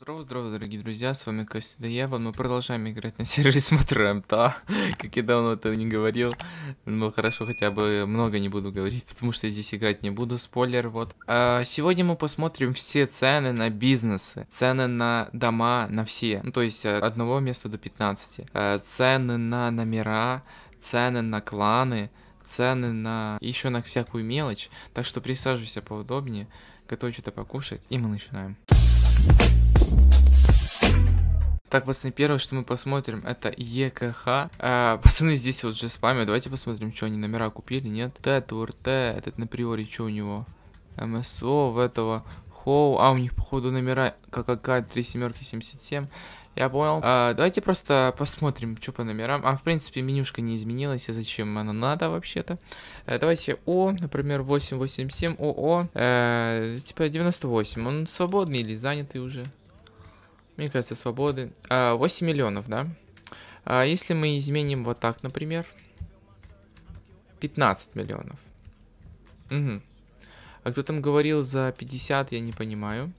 Здорово, здорово, дорогие друзья, с вами Костя Даява, мы продолжаем играть на сервере с Матрэм, да, как я давно это не говорил, ну хорошо, хотя бы много не буду говорить, потому что здесь играть не буду, спойлер, вот. А, сегодня мы посмотрим все цены на бизнесы, цены на дома, на все, ну то есть от э, одного места до 15, а, цены на номера, цены на кланы, цены на... еще на всякую мелочь, так что присаживайся поудобнее, готовь что-то покушать, и мы начинаем. Так, пацаны, первое, что мы посмотрим, это ЕКХ. Э, а, пацаны, здесь вот же спамят. Давайте посмотрим, что они номера купили, нет? Т, Т, этот на приоре, что у него? МСО, в этого, Хоу. А, у них, походу, номера ККК, 3 семерки, 77. Я понял. А, давайте просто посмотрим, что по номерам. А, в принципе, менюшка не изменилась, и зачем она надо вообще-то. А, давайте О, например, 887, ОО, э, типа 98. Он свободный или занятый уже? Мне кажется, свободы. 8 а, миллионов, да? А, если мы изменим вот так, например. 15 миллионов. Угу. А кто там говорил за 50, я не понимаю.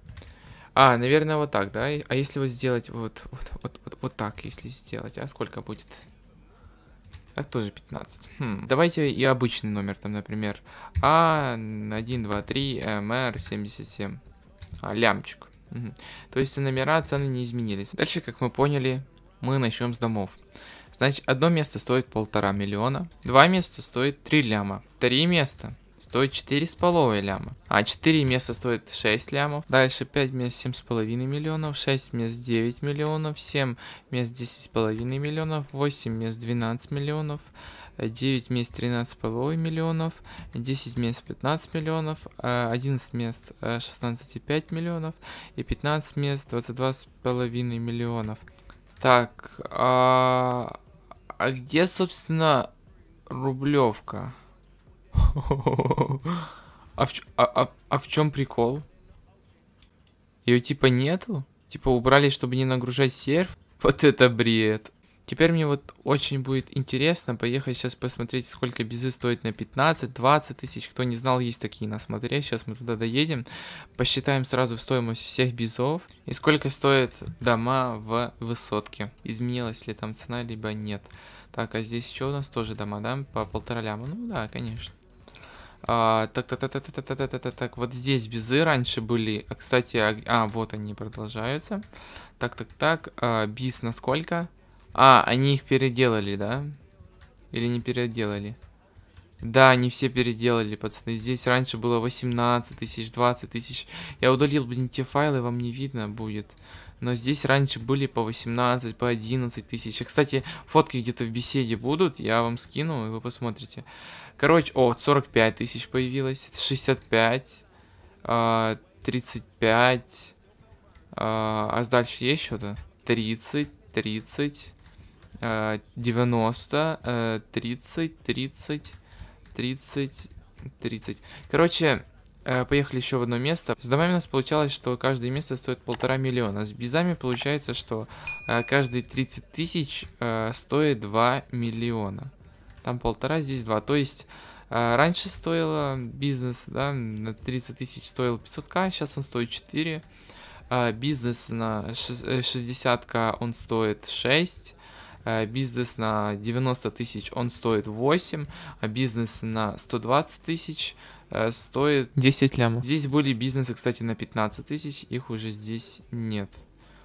А, наверное, вот так, да? А если вот сделать вот, вот, вот, вот, вот так, если сделать, а сколько будет? Так тоже 15. Хм. Давайте и обычный номер, там, например, А123МР77. А, лямчик. То есть номера цены не изменились. Дальше, как мы поняли, мы начнем с домов. Значит, одно место стоит полтора миллиона, два места стоит 3 ляма, три места стоит половиной ляма, а четыре места стоит 6 лямов, дальше 5 мест семь с половиной миллионов, 6 мест 9 миллионов, 7 мест десять с половиной миллионов, 8 мест 12 миллионов, 9 мест 13,5 миллионов, 10 мест 15 миллионов, 11 а мест 16,5 э, миллионов и 15 мест 22,5 миллионов. Так, а, а где, собственно, рублевка? А в, а, а, а в чем прикол? Ее типа нету? Типа убрали, чтобы не нагружать серф? Вот это бред. Теперь мне вот очень будет интересно поехать сейчас посмотреть, сколько безы стоит на 15-20 тысяч. Кто не знал, есть такие на смотре. Сейчас мы туда доедем, посчитаем сразу стоимость всех безов и сколько стоят дома в высотке. Изменилась ли там цена, либо нет. Так, а здесь еще у нас тоже дома, да? По полтора ляма. Ну да, конечно. А, так, так, так, так, так, так, так, так, так, вот здесь безы раньше были. А, кстати, а, а вот они продолжаются. Так, так, так, а, бис на сколько? А, они их переделали, да? Или не переделали? Да, они все переделали, пацаны. Здесь раньше было 18 тысяч, 20 тысяч. Я удалил, блин, те файлы, вам не видно будет. Но здесь раньше были по 18, по 11 тысяч. Кстати, фотки где-то в беседе будут, я вам скину, и вы посмотрите. Короче, о, 45 тысяч появилось, 65, 35, а, а, а дальше есть что-то? 30, 30, 90, 30, 30, 30, 30. Короче, э, поехали еще в одно место. С домами у нас получалось, что каждое место стоит полтора миллиона. С бизами получается, что э, каждые 30 тысяч э, стоит 2 миллиона. Там полтора, здесь 2. То есть раньше стоило бизнес, да, на 30 тысяч стоил 500к, сейчас он стоит 4. Бизнес на 60к он стоит 6. Э, бизнес на 90 тысяч он стоит 8, а бизнес на 120 тысяч э, стоит 10 лямов. Здесь были бизнесы, кстати, на 15 тысяч, их уже здесь нет.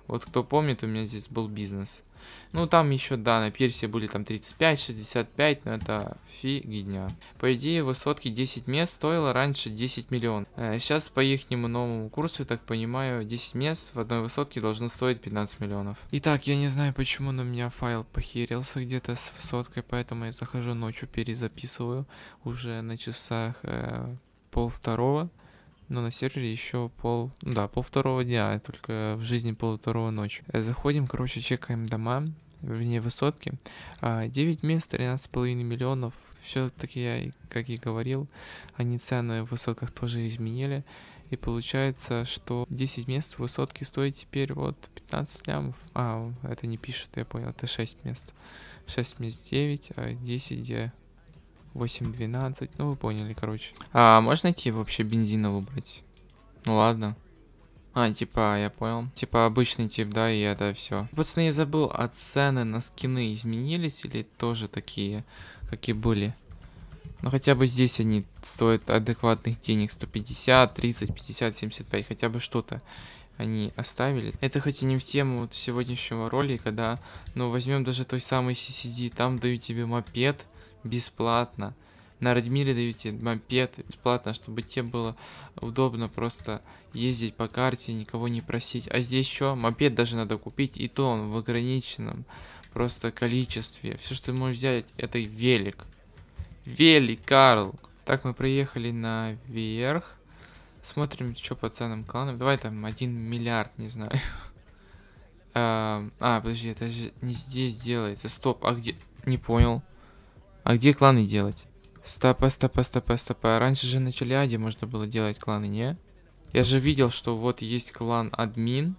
Вот кто помнит, у меня здесь был бизнес. Ну, там еще, да, на пирсе были там 35-65, но это фигня. По идее, высотки 10 мест стоило раньше 10 миллионов. Сейчас э, по их новому курсу, я так понимаю, 10 мест в одной высотке должно стоить 15 миллионов. Итак, я не знаю почему, но у меня файл похерился где-то с высоткой, поэтому я захожу ночью, перезаписываю уже на часах э, пол второго но на сервере еще пол, ну да, пол второго дня, а только в жизни пол второго ночи. Э, заходим, короче, чекаем дома, вернее высотки. 9 а, мест, 13,5 миллионов. Все-таки я, как и говорил, они цены в высотках тоже изменили. И получается, что 10 мест в высотке стоит теперь вот 15 лямов. А, это не пишет, я понял, это 6 мест. 6 мест 9, а 10, 8.12, ну вы поняли, короче. А, можно найти вообще бензина выбрать? Ну ладно. А, типа, я понял. Типа обычный тип, да, и это все. Пацаны, я забыл, а цены на скины изменились или тоже такие, как и были? Ну хотя бы здесь они стоят адекватных денег. 150, 30, 50, 75, хотя бы что-то они оставили. Это хоть и не в тему вот сегодняшнего ролика, да, но возьмем даже той самой CCD, там дают тебе мопед бесплатно. На Радмире даете мопед бесплатно, чтобы тебе было удобно просто ездить по карте, никого не просить. А здесь что? Мопед даже надо купить, и то он в ограниченном просто количестве. Все, что ты можешь взять, это велик. Велик, Карл. Так, мы проехали наверх. Смотрим, что по ценам кланов. Давай там 1 миллиард, не знаю. А, подожди, это же не здесь делается. Стоп, а где? Не понял. А где кланы делать? Стопа, стопа, стопа, стопа. Раньше же на Челяде можно было делать кланы, не? Я же видел, что вот есть клан админ.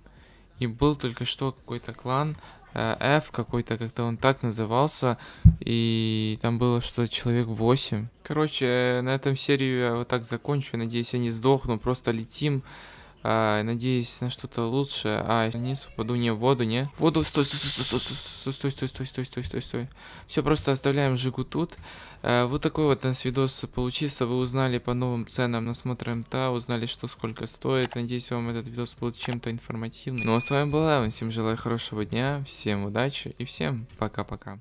И был только что какой-то клан э, F какой-то, как-то он так назывался. И там было что-то человек 8. Короче, э, на этом серию я вот так закончу. Надеюсь, я не сдохну. Просто летим. А, надеюсь на что-то лучше. А, вниз упаду, не в воду, не? В воду, стой, стой, стой, стой, стой, стой, стой, стой, стой, стой, стой. Все, просто оставляем Жигу тут. А, вот такой вот у нас видос получился. Вы узнали по новым ценам на смотр МТА, узнали, что сколько стоит. Надеюсь, вам этот видос был чем-то информативным. Ну а с вами была Эван, всем желаю хорошего дня, всем удачи и всем пока-пока.